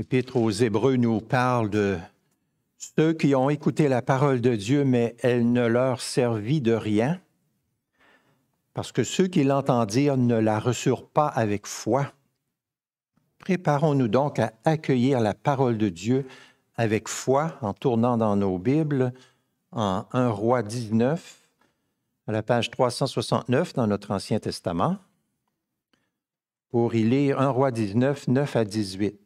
L'Épître aux Hébreux nous parle de ceux qui ont écouté la parole de Dieu, mais elle ne leur servit de rien, parce que ceux qui l'entendirent ne la reçurent pas avec foi. Préparons-nous donc à accueillir la parole de Dieu avec foi en tournant dans nos Bibles en 1 Roi 19, à la page 369 dans notre Ancien Testament, pour y lire 1 Roi 19, 9 à 18.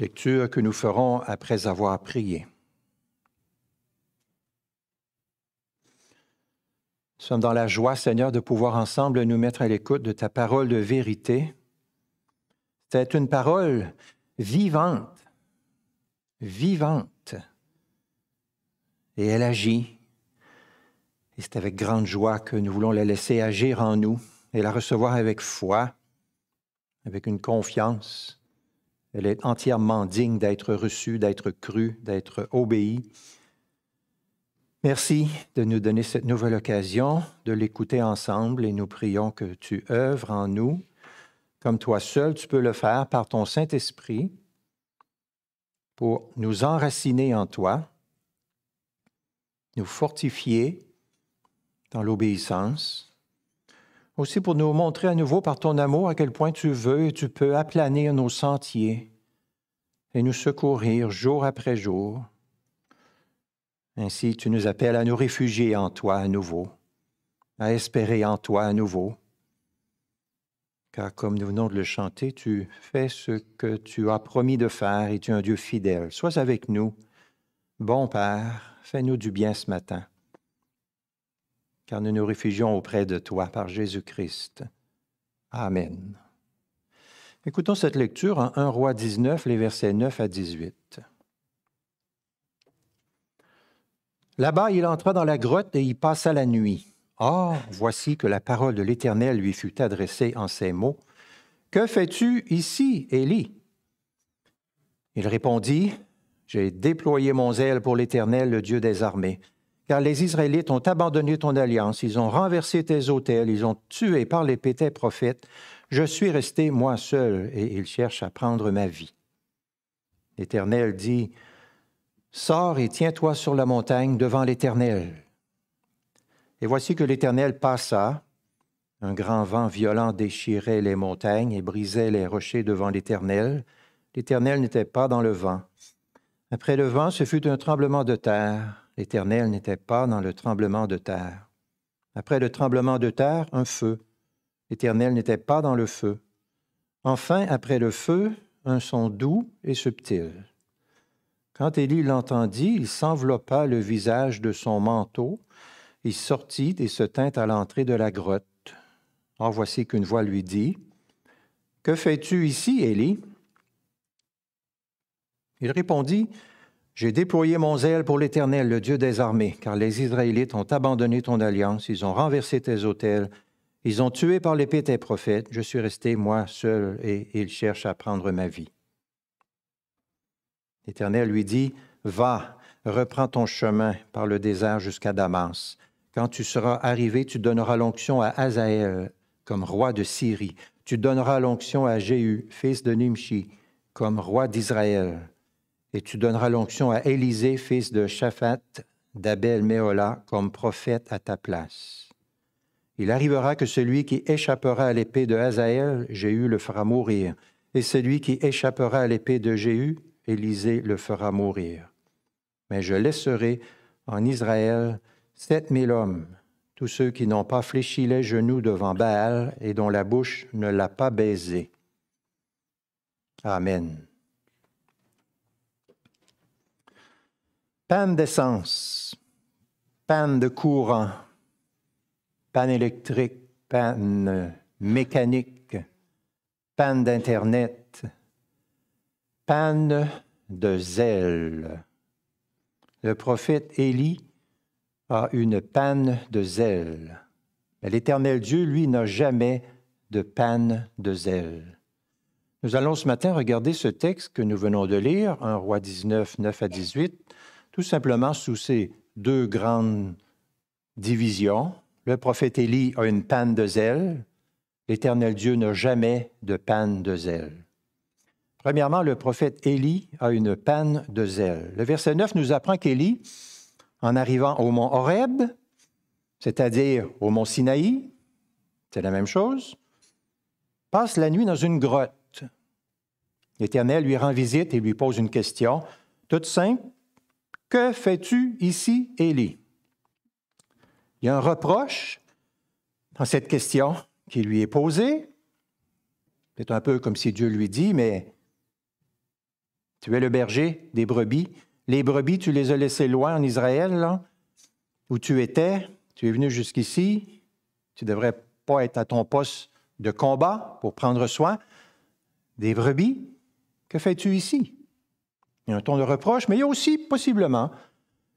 Lecture que nous ferons après avoir prié. Nous sommes dans la joie, Seigneur, de pouvoir ensemble nous mettre à l'écoute de ta parole de vérité. C'est une parole vivante, vivante. Et elle agit. Et c'est avec grande joie que nous voulons la laisser agir en nous et la recevoir avec foi, avec une confiance elle est entièrement digne d'être reçue, d'être crue, d'être obéie. Merci de nous donner cette nouvelle occasion de l'écouter ensemble et nous prions que tu œuvres en nous comme toi seul tu peux le faire par ton Saint-Esprit pour nous enraciner en toi, nous fortifier dans l'obéissance aussi pour nous montrer à nouveau par ton amour à quel point tu veux et tu peux aplanir nos sentiers et nous secourir jour après jour. Ainsi, tu nous appelles à nous réfugier en toi à nouveau, à espérer en toi à nouveau. Car comme nous venons de le chanter, tu fais ce que tu as promis de faire et tu es un Dieu fidèle. Sois avec nous. Bon Père, fais-nous du bien ce matin car nous nous réfugions auprès de toi par Jésus-Christ. Amen. Écoutons cette lecture en 1 Roi 19, les versets 9 à 18. Là-bas, il entra dans la grotte et y passa la nuit. Or, voici que la parole de l'Éternel lui fut adressée en ces mots. Que fais-tu ici, Élie Il répondit, J'ai déployé mon zèle pour l'Éternel, le Dieu des armées car les Israélites ont abandonné ton alliance, ils ont renversé tes autels, ils ont tué par les tes prophètes. Je suis resté moi seul, et ils cherchent à prendre ma vie. L'Éternel dit, Sors et tiens-toi sur la montagne devant l'Éternel. Et voici que l'Éternel passa. Un grand vent violent déchirait les montagnes et brisait les rochers devant l'Éternel. L'Éternel n'était pas dans le vent. Après le vent, ce fut un tremblement de terre L'Éternel n'était pas dans le tremblement de terre. Après le tremblement de terre, un feu. L'Éternel n'était pas dans le feu. Enfin, après le feu, un son doux et subtil. Quand Élie l'entendit, il s'enveloppa le visage de son manteau, il sortit et se tint à l'entrée de la grotte. En voici qu'une voix lui dit, Que fais-tu ici, Élie Il répondit, j'ai déployé mon zèle pour l'Éternel, le Dieu des armées, car les Israélites ont abandonné ton alliance, ils ont renversé tes autels, ils ont tué par l'épée tes prophètes, je suis resté moi seul, et ils cherchent à prendre ma vie. L'Éternel lui dit, Va, reprends ton chemin par le désert jusqu'à Damas. Quand tu seras arrivé, tu donneras l'onction à Azaël comme roi de Syrie. Tu donneras l'onction à Jéhu, fils de Nimshi, comme roi d'Israël et tu donneras l'onction à Élisée, fils de Shaphat, d'Abel Méola, comme prophète à ta place. Il arrivera que celui qui échappera à l'épée de Hazael, Jéhu le fera mourir, et celui qui échappera à l'épée de Jéhu, Élisée le fera mourir. Mais je laisserai en Israël sept mille hommes, tous ceux qui n'ont pas fléchi les genoux devant Baal et dont la bouche ne l'a pas baisé. Amen. Panne d'essence, panne de courant, panne électrique, panne mécanique, panne d'Internet, panne de zèle. Le prophète Élie a une panne de zèle. Mais l'Éternel Dieu, lui, n'a jamais de panne de zèle. Nous allons ce matin regarder ce texte que nous venons de lire, en Roi 19, 9 à 18, tout simplement sous ces deux grandes divisions. Le prophète Élie a une panne de zèle. L'Éternel Dieu n'a jamais de panne de zèle. Premièrement, le prophète Élie a une panne de zèle. Le verset 9 nous apprend qu'Élie, en arrivant au mont Horeb, c'est-à-dire au mont Sinaï, c'est la même chose, passe la nuit dans une grotte. L'Éternel lui rend visite et lui pose une question toute simple. Que fais-tu ici, Élie? Il y a un reproche dans cette question qui lui est posée. C'est un peu comme si Dieu lui dit, mais tu es le berger des brebis. Les brebis, tu les as laissées loin en Israël, là, où tu étais. Tu es venu jusqu'ici. Tu ne devrais pas être à ton poste de combat pour prendre soin des brebis. Que fais-tu ici? Il y a un ton de reproche, mais il y a aussi possiblement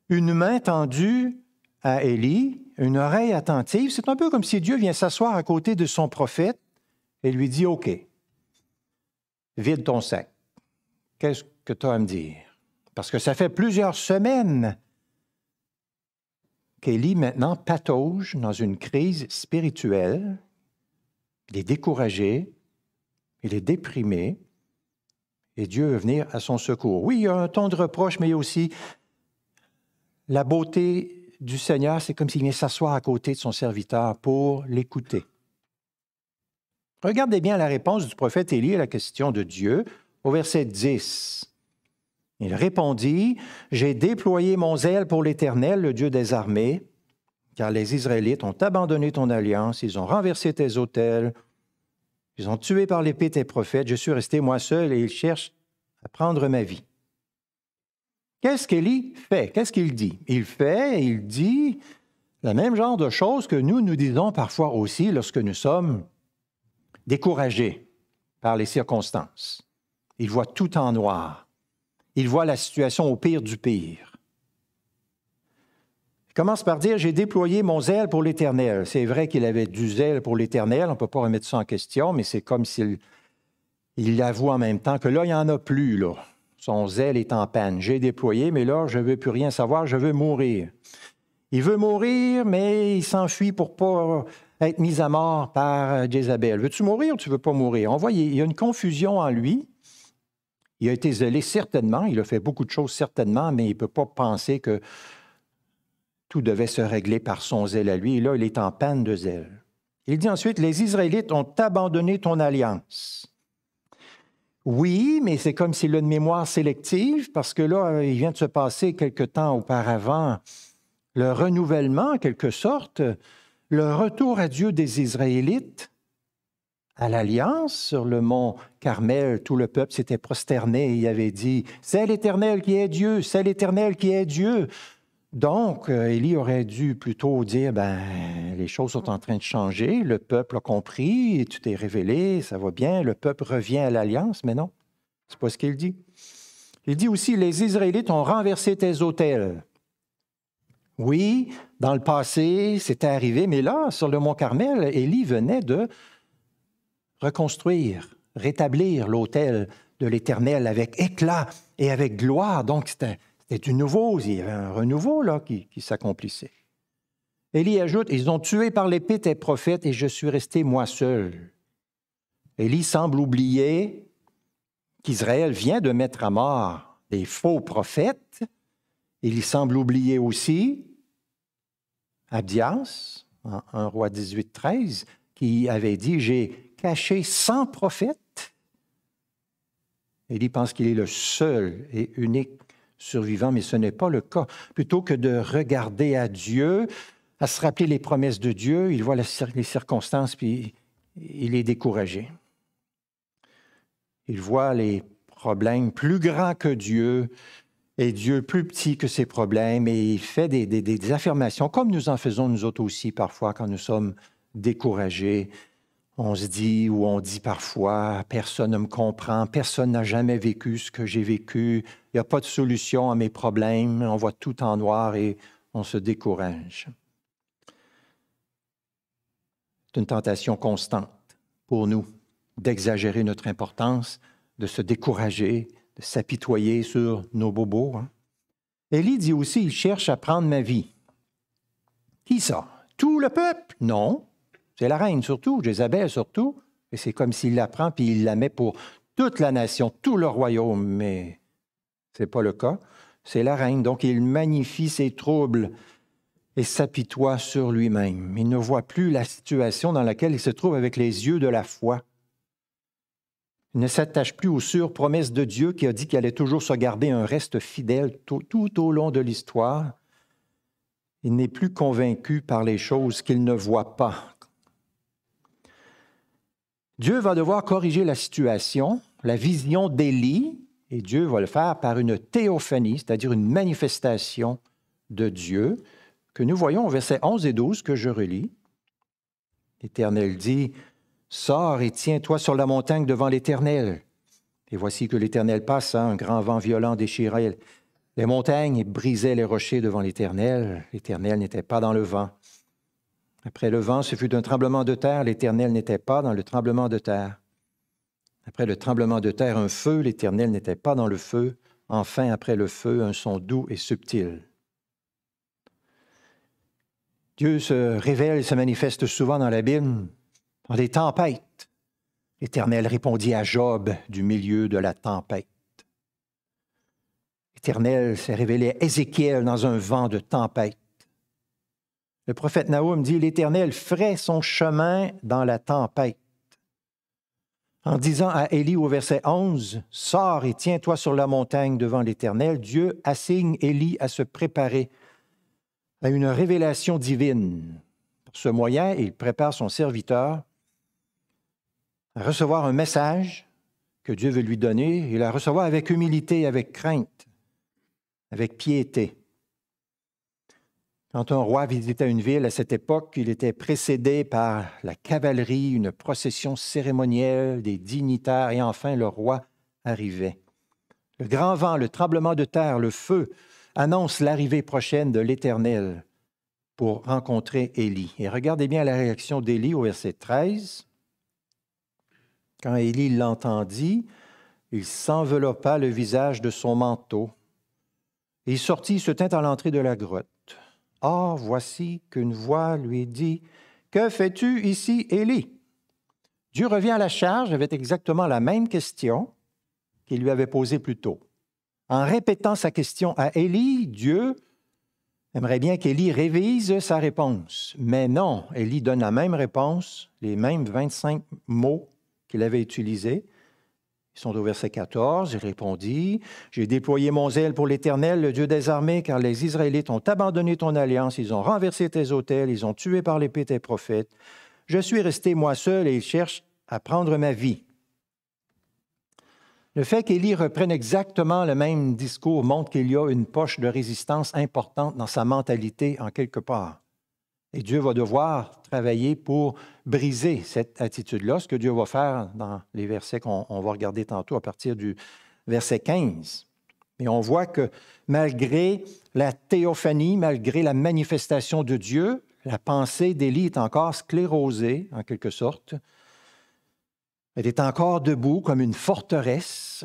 une main tendue à Élie, une oreille attentive. C'est un peu comme si Dieu vient s'asseoir à côté de son prophète et lui dit, OK, vide ton sac. Qu'est-ce que tu as à me dire? Parce que ça fait plusieurs semaines qu'Élie maintenant patauge dans une crise spirituelle. Il est découragé, il est déprimé, et Dieu veut venir à son secours. Oui, il y a un ton de reproche, mais aussi la beauté du Seigneur, c'est comme s'il venait s'asseoir à côté de son serviteur pour l'écouter. Regardez bien la réponse du prophète Élie à la question de Dieu au verset 10. Il répondit, J'ai déployé mon zèle pour l'Éternel, le Dieu des armées, car les Israélites ont abandonné ton alliance, ils ont renversé tes autels, ils ont tué par l'épée tes prophètes. Je suis resté moi seul et ils cherchent à prendre ma vie. Qu'est-ce qu'Élie fait? Qu'est-ce qu'il dit? Il fait, il dit le même genre de choses que nous, nous disons parfois aussi lorsque nous sommes découragés par les circonstances. Il voit tout en noir. Il voit la situation au pire du pire. Il commence par dire, j'ai déployé mon zèle pour l'Éternel. C'est vrai qu'il avait du zèle pour l'Éternel, on ne peut pas remettre ça en question, mais c'est comme s'il il avoue en même temps que là, il n'y en a plus, là. Son zèle est en panne. J'ai déployé, mais là, je ne veux plus rien savoir, je veux mourir. Il veut mourir, mais il s'enfuit pour pas être mis à mort par euh, Jézabel. Veux-tu mourir ou tu veux pas mourir? On voit, il y a une confusion en lui. Il a été zélé certainement, il a fait beaucoup de choses certainement, mais il ne peut pas penser que tout devait se régler par son zèle à lui, et là, il est en panne de zèle. Il dit ensuite, les Israélites ont abandonné ton alliance. Oui, mais c'est comme s'il a une mémoire sélective, parce que là, il vient de se passer quelque temps auparavant le renouvellement, en quelque sorte, le retour à Dieu des Israélites, à l'alliance sur le mont Carmel, tout le peuple s'était prosterné et avait dit, C'est l'Éternel qui est Dieu, c'est l'Éternel qui est Dieu. Donc, euh, Élie aurait dû plutôt dire, ben, les choses sont en train de changer, le peuple a compris, tout est révélé, ça va bien, le peuple revient à l'alliance, mais non, c'est pas ce qu'il dit. Il dit aussi, les Israélites ont renversé tes autels. Oui, dans le passé, c'était arrivé, mais là, sur le mont Carmel, Élie venait de reconstruire, rétablir l'autel de l'Éternel avec éclat et avec gloire. Donc, c'était et du nouveau. Il y avait un renouveau là, qui, s'accomplissait. Élie ajoute, ils ont tué par l'épée tes prophètes et je suis resté moi seul. Élie semble oublier qu'Israël vient de mettre à mort des faux prophètes. Il semble oublier aussi Abdias, un roi 18-13, qui avait dit, j'ai caché 100 prophètes. Élie pense qu'il est le seul et unique Survivant, mais ce n'est pas le cas. Plutôt que de regarder à Dieu, à se rappeler les promesses de Dieu, il voit les circonstances, puis il est découragé. Il voit les problèmes plus grands que Dieu, et Dieu plus petit que ses problèmes, et il fait des affirmations, comme nous en faisons nous autres aussi parfois quand nous sommes découragés, on se dit ou on dit parfois, personne ne me comprend, personne n'a jamais vécu ce que j'ai vécu, il n'y a pas de solution à mes problèmes, on voit tout en noir et on se décourage. C'est une tentation constante pour nous d'exagérer notre importance, de se décourager, de s'apitoyer sur nos bobos. Ellie hein. dit aussi, il cherche à prendre ma vie. Qui ça? Tout le peuple? Non. C'est la reine surtout, Jézabel surtout. Et c'est comme s'il la prend puis il la met pour toute la nation, tout le royaume. Mais ce n'est pas le cas. C'est la reine. Donc il magnifie ses troubles et s'apitoie sur lui-même. Il ne voit plus la situation dans laquelle il se trouve avec les yeux de la foi. Il ne s'attache plus aux sûres promesses de Dieu qui a dit qu'il allait toujours se garder un reste fidèle tout au long de l'histoire. Il n'est plus convaincu par les choses qu'il ne voit pas, Dieu va devoir corriger la situation, la vision d'Élie, et Dieu va le faire par une théophanie, c'est-à-dire une manifestation de Dieu, que nous voyons au verset 11 et 12 que je relis. L'Éternel dit, Sors et tiens-toi sur la montagne devant l'Éternel. Et voici que l'Éternel passe, hein, un grand vent violent déchirait les montagnes et brisait les rochers devant l'Éternel. L'Éternel n'était pas dans le vent. Après le vent, ce fut d'un tremblement de terre, l'Éternel n'était pas dans le tremblement de terre. Après le tremblement de terre, un feu, l'Éternel n'était pas dans le feu. Enfin, après le feu, un son doux et subtil. Dieu se révèle et se manifeste souvent dans la Bible, dans des tempêtes. L'Éternel répondit à Job du milieu de la tempête. L'Éternel s'est révélé à Ézéchiel dans un vent de tempête. Le prophète Naoum dit, L'Éternel ferait son chemin dans la tempête. En disant à Élie au verset 11, Sors et tiens-toi sur la montagne devant l'Éternel, Dieu assigne Élie à se préparer à une révélation divine. Par ce moyen, il prépare son serviteur à recevoir un message que Dieu veut lui donner Il la recevoir avec humilité, avec crainte, avec piété. Quand un roi visitait une ville à cette époque, il était précédé par la cavalerie, une procession cérémonielle, des dignitaires et enfin le roi arrivait. Le grand vent, le tremblement de terre, le feu annoncent l'arrivée prochaine de l'Éternel pour rencontrer Élie. Et regardez bien la réaction d'Élie au verset 13. Quand Élie l'entendit, il s'enveloppa le visage de son manteau. Et il sortit, se tint à l'entrée de la grotte. Or, ah, voici qu'une voix lui dit Que fais-tu ici, Élie Dieu revient à la charge avec exactement la même question qu'il lui avait posée plus tôt. En répétant sa question à Élie, Dieu aimerait bien qu'Élie révise sa réponse. Mais non, Élie donne la même réponse, les mêmes 25 mots qu'il avait utilisés. Ils sont au verset 14. Il répondit J'ai déployé mon zèle pour l'Éternel, le Dieu des armées, car les Israélites ont abandonné ton alliance, ils ont renversé tes autels, ils ont tué par l'épée tes prophètes. Je suis resté moi seul et ils cherchent à prendre ma vie. Le fait qu'Élie reprenne exactement le même discours montre qu'il y a une poche de résistance importante dans sa mentalité en quelque part. Et Dieu va devoir travailler pour briser cette attitude-là, ce que Dieu va faire dans les versets qu'on va regarder tantôt à partir du verset 15. Et on voit que malgré la théophanie, malgré la manifestation de Dieu, la pensée d'Élie est encore sclérosée, en quelque sorte. Elle est encore debout comme une forteresse.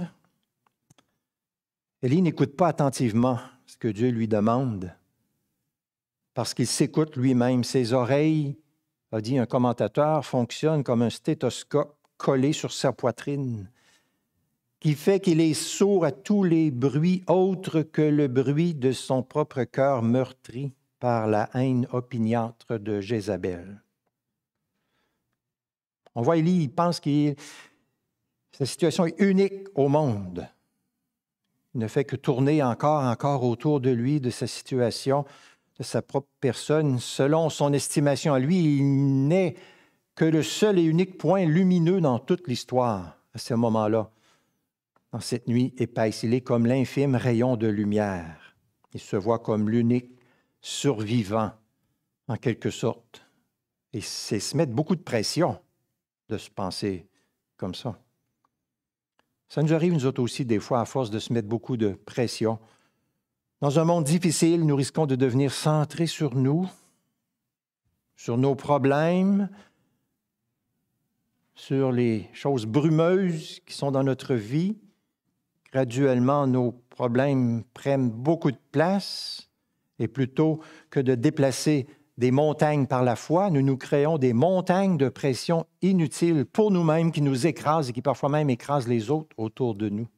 Élie n'écoute pas attentivement ce que Dieu lui demande parce qu'il s'écoute lui-même. Ses oreilles, a dit un commentateur, fonctionnent comme un stéthoscope collé sur sa poitrine, qui fait qu'il est sourd à tous les bruits autres que le bruit de son propre cœur meurtri par la haine opiniâtre de Jézabel. On voit Élie, il pense que Sa situation est unique au monde. Il ne fait que tourner encore, encore autour de lui, de sa situation, de sa propre personne, selon son estimation à lui, il n'est que le seul et unique point lumineux dans toute l'histoire à ce moment-là, dans cette nuit épaisse. Il est comme l'infime rayon de lumière. Il se voit comme l'unique survivant, en quelque sorte. Et c'est se mettre beaucoup de pression de se penser comme ça. Ça nous arrive, nous autres aussi, des fois, à force de se mettre beaucoup de pression, dans un monde difficile, nous risquons de devenir centrés sur nous, sur nos problèmes, sur les choses brumeuses qui sont dans notre vie. Graduellement, nos problèmes prennent beaucoup de place et plutôt que de déplacer des montagnes par la foi, nous nous créons des montagnes de pression inutiles pour nous-mêmes qui nous écrasent et qui parfois même écrasent les autres autour de nous.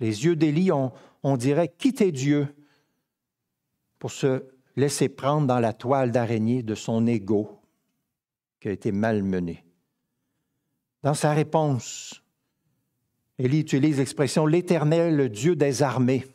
Les yeux d'Élie ont, on dirait quitter Dieu pour se laisser prendre dans la toile d'araignée de son ego qui a été malmené. Dans sa réponse, elle utilise l'expression l'Éternel, le Dieu des armées.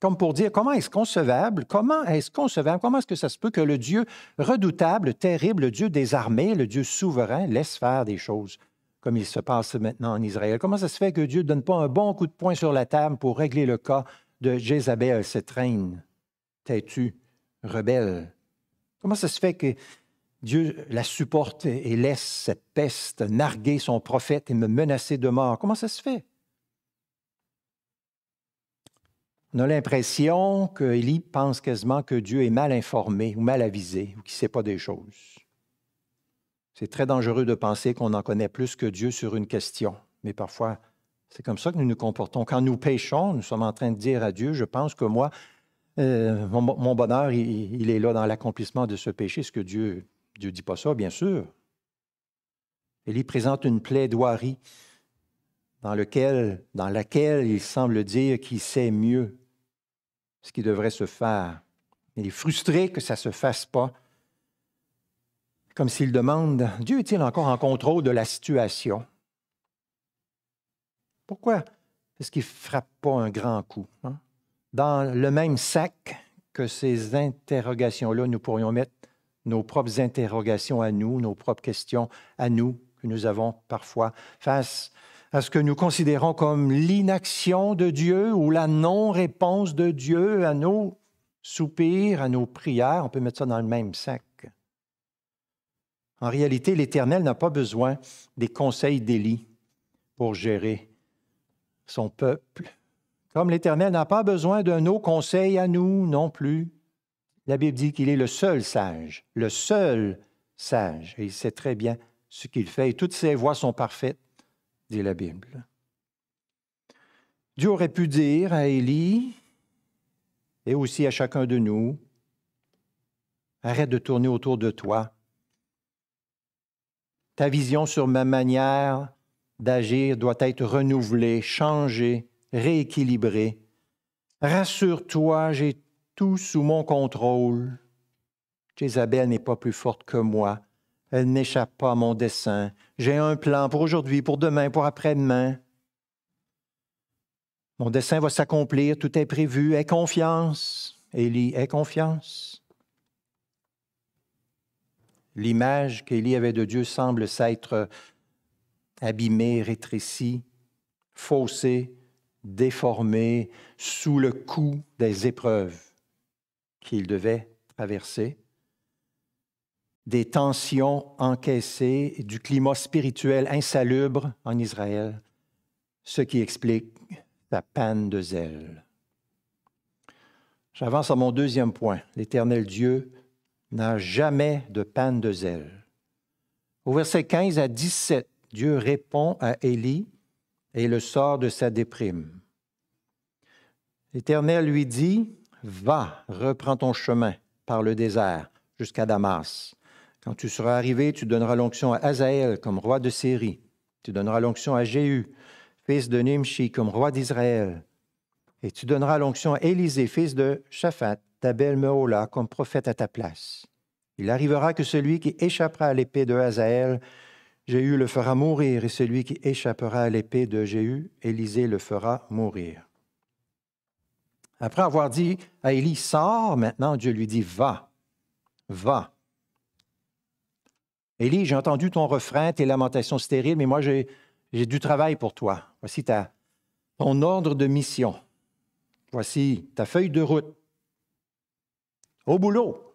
Comme pour dire comment est-ce concevable, comment est-ce concevable, comment est-ce que ça se peut que le Dieu redoutable, terrible, le Dieu des armées, le Dieu souverain, laisse faire des choses comme il se passe maintenant en Israël. Comment ça se fait que Dieu ne donne pas un bon coup de poing sur la table pour régler le cas de Jézabel, cette reine têtue, rebelle? Comment ça se fait que Dieu la supporte et laisse cette peste narguer son prophète et me menacer de mort? Comment ça se fait? On a l'impression qu'Élie pense quasiment que Dieu est mal informé ou mal avisé ou qu'il ne sait pas des choses. C'est très dangereux de penser qu'on en connaît plus que Dieu sur une question, mais parfois, c'est comme ça que nous nous comportons. Quand nous péchons, nous sommes en train de dire à Dieu, je pense que moi, euh, mon, bonheur, il, est là dans l'accomplissement de ce péché, ce que Dieu ne dit pas ça, bien sûr. y présente une plaidoirie dans, lequel, dans laquelle il semble dire qu'il sait mieux ce qui devrait se faire. Il est frustré que ça ne se fasse pas comme s'il demande, Dieu est-il encore en contrôle de la situation? Pourquoi est-ce qu'il ne frappe pas un grand coup? Hein? Dans le même sac que ces interrogations-là, nous pourrions mettre nos propres interrogations à nous, nos propres questions à nous que nous avons parfois face à ce que nous considérons comme l'inaction de Dieu ou la non-réponse de Dieu à nos soupirs, à nos prières. On peut mettre ça dans le même sac. En réalité, l'Éternel n'a pas besoin des conseils d'Élie pour gérer son peuple, comme l'Éternel n'a pas besoin d'un nos conseil à nous non plus. La Bible dit qu'il est le seul sage, le seul sage, et il sait très bien ce qu'il fait, et toutes ses voies sont parfaites, dit la Bible. Dieu aurait pu dire à Élie et aussi à chacun de nous, arrête de tourner autour de toi, ta vision sur ma manière d'agir doit être renouvelée, changée, rééquilibrée. Rassure-toi, j'ai tout sous mon contrôle. Jézabel n'est pas plus forte que moi. Elle n'échappe pas à mon dessein. J'ai un plan pour aujourd'hui, pour demain, pour après-demain. Mon dessein va s'accomplir, tout est prévu. Aie confiance, Élie, aie confiance. L'image qu'Élie avait de Dieu semble s'être abîmée, rétrécie, faussée, déformée sous le coup des épreuves qu'il devait traverser, des tensions encaissées, du climat spirituel insalubre en Israël, ce qui explique la panne de zèle. J'avance à mon deuxième point. L'Éternel Dieu n'a jamais de panne de zèle. Au verset 15 à 17, Dieu répond à Élie et le sort de sa déprime. L'Éternel lui dit, Va, reprends ton chemin par le désert jusqu'à Damas. Quand tu seras arrivé, tu donneras l'onction à Azaël comme roi de Syrie. Tu donneras l'onction à Jéhu, fils de Nimshi, comme roi d'Israël. Et tu donneras l'onction à Élisée, fils de Shaphat, ta belle comme prophète à ta place. Il arrivera que celui qui échappera à l'épée de Hazael, Jéhu le fera mourir, et celui qui échappera à l'épée de Jéhu, Élisée le fera mourir. Après avoir dit à Élie, sors, maintenant Dieu lui dit, va, va. Élie, j'ai entendu ton refrain, tes lamentations stériles, mais moi j'ai du travail pour toi. Voici ta, ton ordre de mission. Voici ta feuille de route. Au boulot,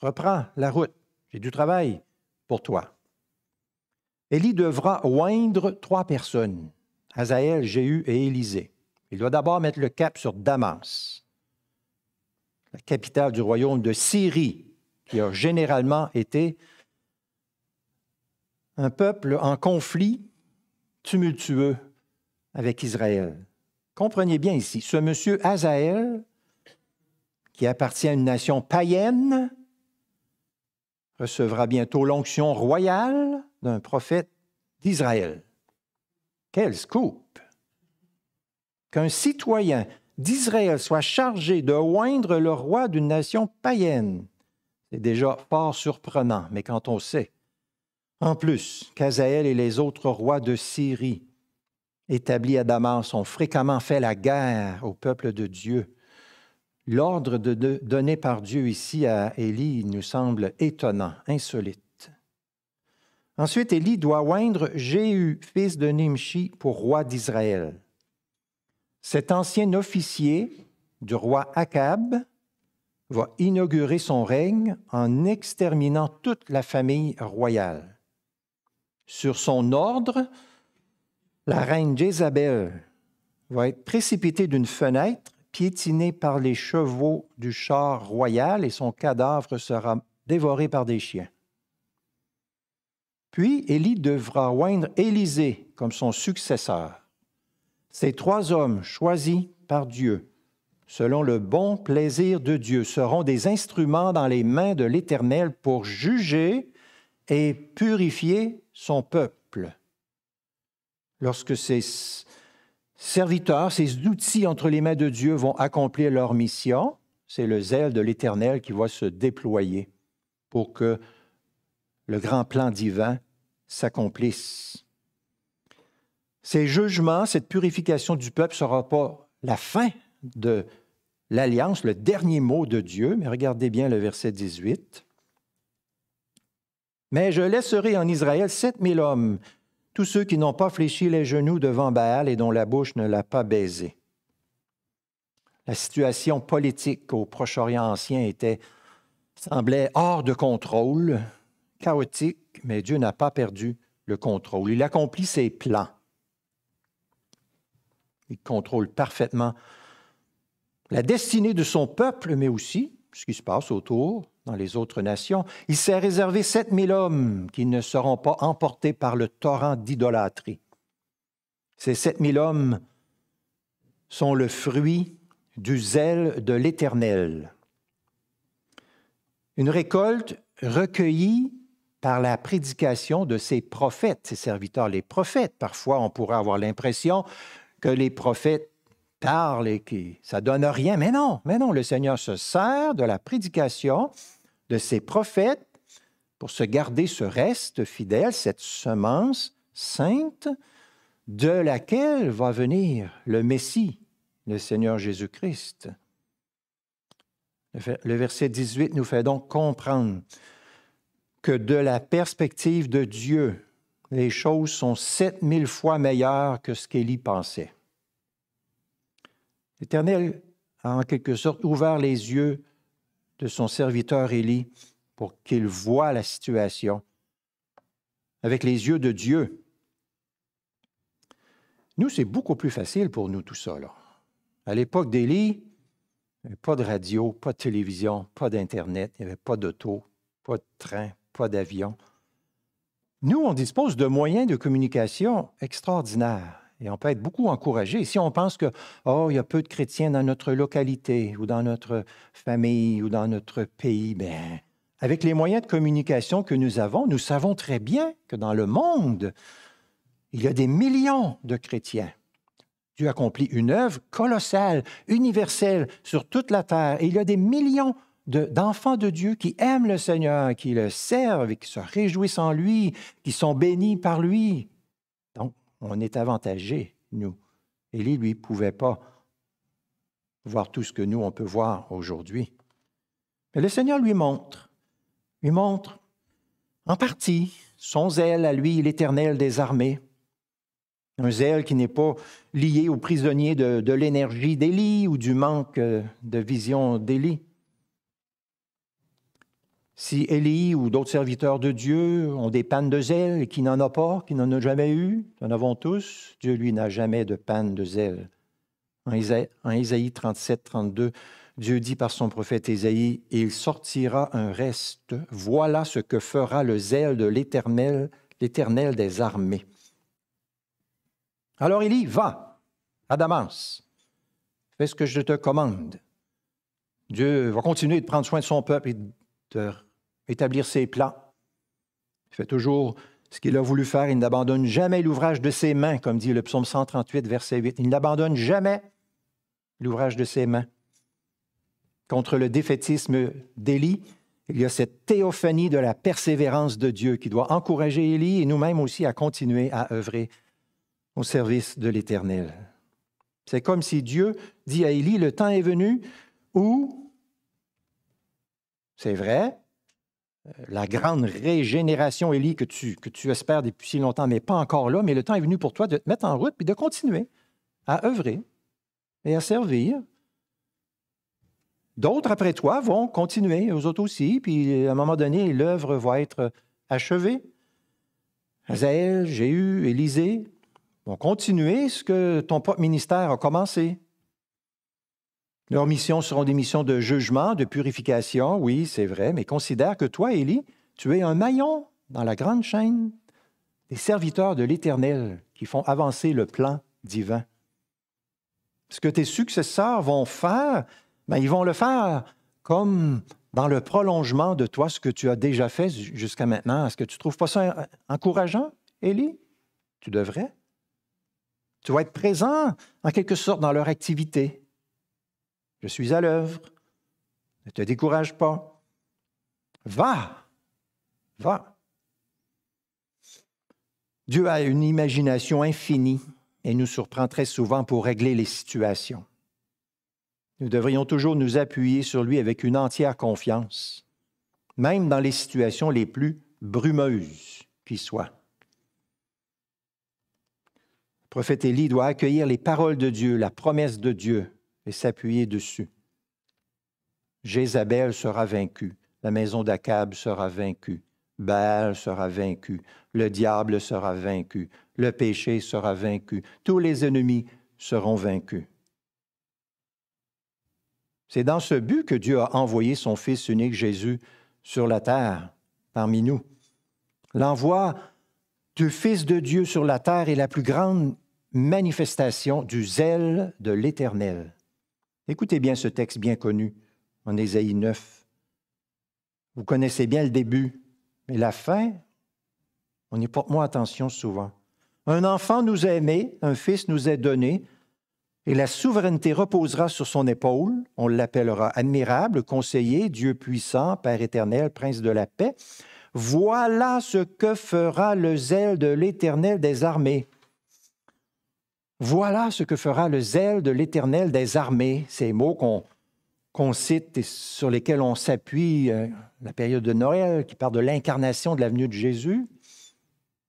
reprends la route. J'ai du travail pour toi. Élie devra oindre trois personnes, Azaël, Jéhu et Élisée. Il doit d'abord mettre le cap sur Damas, la capitale du royaume de Syrie, qui a généralement été un peuple en conflit tumultueux avec Israël. Comprenez bien ici, ce monsieur Azaël qui appartient à une nation païenne, recevra bientôt l'onction royale d'un prophète d'Israël. Quel scoop! Qu'un citoyen d'Israël soit chargé de oindre le roi d'une nation païenne, c'est déjà pas surprenant, mais quand on sait. En plus, Kazaël et les autres rois de Syrie, établis à Damas, ont fréquemment fait la guerre au peuple de Dieu L'ordre de, donné par Dieu ici à Élie nous semble étonnant, insolite. Ensuite, Élie doit oindre Jéhu, fils de Nimshi, pour roi d'Israël. Cet ancien officier du roi Akab va inaugurer son règne en exterminant toute la famille royale. Sur son ordre, la reine Jézabel va être précipitée d'une fenêtre piétiné par les chevaux du char royal et son cadavre sera dévoré par des chiens. Puis Élie devra oindre Élisée comme son successeur. Ces trois hommes choisis par Dieu, selon le bon plaisir de Dieu, seront des instruments dans les mains de l'Éternel pour juger et purifier son peuple. Lorsque ces serviteurs, ces outils entre les mains de Dieu vont accomplir leur mission. C'est le zèle de l'Éternel qui va se déployer pour que le grand plan divin s'accomplisse. Ces jugements, cette purification du peuple ne sera pas la fin de l'alliance, le dernier mot de Dieu, mais regardez bien le verset 18. Mais je laisserai en Israël sept mille hommes tous ceux qui n'ont pas fléchi les genoux devant Baal et dont la bouche ne l'a pas baisé. La situation politique au Proche-Orient ancien était, semblait hors de contrôle, chaotique, mais Dieu n'a pas perdu le contrôle. Il accomplit ses plans. Il contrôle parfaitement la destinée de son peuple, mais aussi ce qui se passe autour, dans les autres nations. Il s'est réservé 7000 hommes qui ne seront pas emportés par le torrent d'idolâtrie. Ces 7000 hommes sont le fruit du zèle de l'Éternel. Une récolte recueillie par la prédication de ses prophètes, ses serviteurs, les prophètes. Parfois, on pourrait avoir l'impression que les prophètes parle et qui ça donne rien. Mais non, mais non, le Seigneur se sert de la prédication de ses prophètes pour se garder ce reste fidèle, cette semence sainte de laquelle va venir le Messie, le Seigneur Jésus-Christ. Le verset 18 nous fait donc comprendre que de la perspective de Dieu, les choses sont 7000 fois meilleures que ce qu'Élie pensait. L'Éternel a en quelque sorte ouvert les yeux de son serviteur Élie pour qu'il voie la situation avec les yeux de Dieu. Nous, c'est beaucoup plus facile pour nous tout ça. À l'époque d'Élie, il n'y avait pas de radio, pas de télévision, pas d'Internet, il n'y avait pas d'auto, pas de train, pas d'avion. Nous, on dispose de moyens de communication extraordinaires. Et on peut être beaucoup encouragé. si on pense que, oh, il y a peu de chrétiens dans notre localité ou dans notre famille ou dans notre pays, bien, avec les moyens de communication que nous avons, nous savons très bien que dans le monde, il y a des millions de chrétiens. Dieu accomplit une œuvre colossale, universelle sur toute la terre. Et il y a des millions d'enfants de Dieu qui aiment le Seigneur, qui le servent et qui se réjouissent en lui, qui sont bénis par lui, on est avantagé, nous. Élie, lui, ne pouvait pas voir tout ce que nous, on peut voir aujourd'hui. Mais le Seigneur lui montre, lui montre en partie son zèle à lui, l'Éternel des armées. Un zèle qui n'est pas lié aux prisonniers de, de l'énergie d'Élie ou du manque euh, de vision d'Élie. Si Élie ou d'autres serviteurs de Dieu ont des pannes de zèle et qui n'en a pas, qui n'en a jamais eu, nous en avons tous, Dieu, lui, n'a jamais de panne de zèle. En Isaïe, 37, 32, Dieu dit par son prophète Ésaïe, Il sortira un reste, voilà ce que fera le zèle de l'Éternel, l'Éternel des armées. Alors Élie, va à Damas, fais ce que je te commande. Dieu va continuer de prendre soin de son peuple et de établir ses plans. Il fait toujours ce qu'il a voulu faire. Il n'abandonne jamais l'ouvrage de ses mains, comme dit le psaume 138, verset 8. Il n'abandonne jamais l'ouvrage de ses mains. Contre le défaitisme d'Élie, il y a cette théophanie de la persévérance de Dieu qui doit encourager Élie et nous-mêmes aussi à continuer à œuvrer au service de l'Éternel. C'est comme si Dieu dit à Élie, le temps est venu où, c'est vrai, euh, la grande régénération, Élie, que tu, espères depuis si longtemps, mais pas encore là, mais le temps est venu pour toi de te mettre en route et de continuer à œuvrer et à servir. D'autres après toi vont continuer, eux autres aussi, puis à un moment donné, l'œuvre va être achevée. Azaël, Jéhu, Élisée vont continuer ce que ton propre ministère a commencé. Leurs missions seront des missions de jugement, de purification, oui, c'est vrai, mais considère que toi, Élie, tu es un maillon dans la grande chaîne des serviteurs de l'Éternel qui font avancer le plan divin. Ce que tes successeurs vont faire, ben, ils vont le faire comme dans le prolongement de toi, ce que tu as déjà fait jusqu'à maintenant. Est-ce que tu ne trouves pas ça encourageant, Élie? Tu devrais. Tu vas être présent, en quelque sorte, dans leur activité, je suis à l'œuvre. Ne te décourage pas. Va. Va. Dieu a une imagination infinie et nous surprend très souvent pour régler les situations. Nous devrions toujours nous appuyer sur lui avec une entière confiance, même dans les situations les plus brumeuses qui soient. Le prophète Élie doit accueillir les paroles de Dieu, la promesse de Dieu, et s'appuyer dessus. Jézabel sera vaincue, la maison d'Akab sera vaincue, Baal sera vaincu, le diable sera vaincu, le péché sera vaincu, tous les ennemis seront vaincus. C'est dans ce but que Dieu a envoyé son Fils unique Jésus sur la terre, parmi nous. L'envoi du Fils de Dieu sur la terre est la plus grande manifestation du zèle de l'Éternel. Écoutez bien ce texte bien connu en Ésaïe 9. Vous connaissez bien le début, mais la fin, on y porte moins attention souvent. Un enfant nous a aimés, un fils nous est donné, et la souveraineté reposera sur son épaule. On l'appellera admirable, conseiller, Dieu puissant, Père éternel, prince de la paix. Voilà ce que fera le zèle de l'Éternel des armées. Voilà ce que fera le zèle de l'Éternel des armées, ces mots qu'on cite et sur lesquels on s'appuie euh, la période de Noël, qui parle de l'incarnation de l'avenue de Jésus.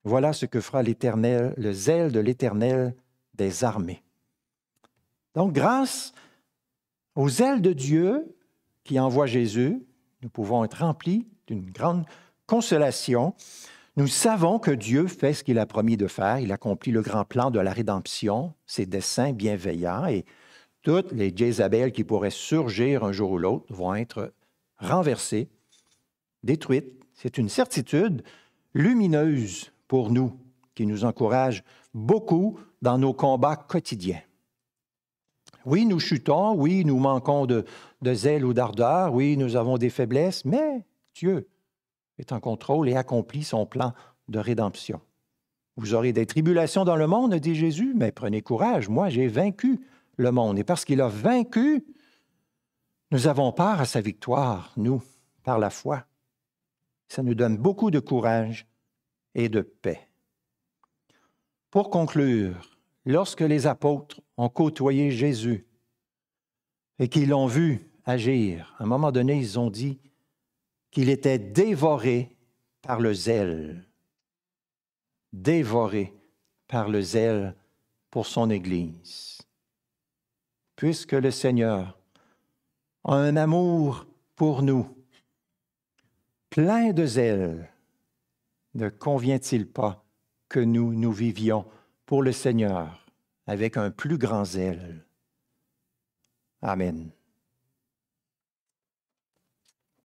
Voilà ce que fera l'Éternel, le zèle de l'Éternel des armées. Donc, grâce au zèle de Dieu qui envoie Jésus, nous pouvons être remplis d'une grande consolation nous savons que Dieu fait ce qu'il a promis de faire. Il accomplit le grand plan de la rédemption, ses desseins bienveillants, et toutes les Jézabel qui pourraient surgir un jour ou l'autre vont être renversées, détruites. C'est une certitude lumineuse pour nous qui nous encourage beaucoup dans nos combats quotidiens. Oui, nous chutons, oui, nous manquons de, de zèle ou d'ardeur, oui, nous avons des faiblesses, mais Dieu est en contrôle et accomplit son plan de rédemption. Vous aurez des tribulations dans le monde, dit Jésus, mais prenez courage, moi j'ai vaincu le monde. Et parce qu'il a vaincu, nous avons part à sa victoire, nous, par la foi. Ça nous donne beaucoup de courage et de paix. Pour conclure, lorsque les apôtres ont côtoyé Jésus et qu'ils l'ont vu agir, à un moment donné, ils ont dit, qu'il était dévoré par le zèle. Dévoré par le zèle pour son Église. Puisque le Seigneur a un amour pour nous, plein de zèle, ne convient-il pas que nous nous vivions pour le Seigneur avec un plus grand zèle? Amen.